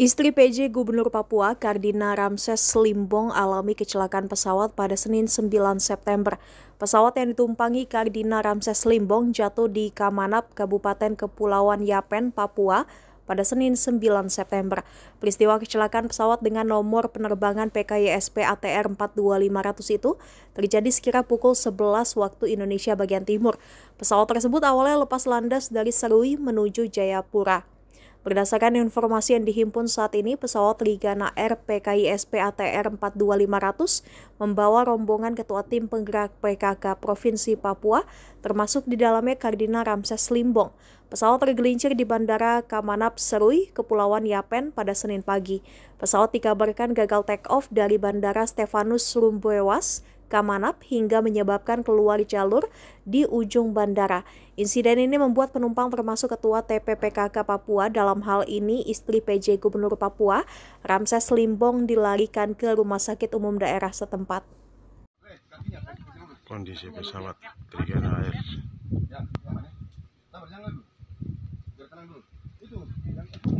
Istri PJ Gubernur Papua Kardina Ramses Limbong alami kecelakaan pesawat pada Senin 9 September. Pesawat yang ditumpangi Kardina Ramses Limbong jatuh di Kamanap, Kabupaten Kepulauan Yapen, Papua pada Senin 9 September. Peristiwa kecelakaan pesawat dengan nomor penerbangan PKYSP ATR 42500 itu terjadi sekira pukul 11 waktu Indonesia bagian timur. Pesawat tersebut awalnya lepas landas dari Serui menuju Jayapura. Berdasarkan informasi yang dihimpun saat ini, pesawat Trigana Air PKISP ATR 42500 membawa rombongan Ketua Tim Penggerak PKK Provinsi Papua, termasuk di dalamnya Kardinal Ramses Limbong. Pesawat tergelincir di Bandara Kamanap Serui, Kepulauan Yapen pada Senin pagi. Pesawat dikabarkan gagal take off dari Bandara Stefanus Rumbuewas Kamanap hingga menyebabkan keluar jalur di ujung bandara. Insiden ini membuat penumpang termasuk Ketua TPPKK Papua dalam hal ini istri PJ Gubernur Papua, Ramses Limbong dilarikan ke Rumah Sakit Umum Daerah setempat. Kondisi pesawat Trigana Air. Ya, ya,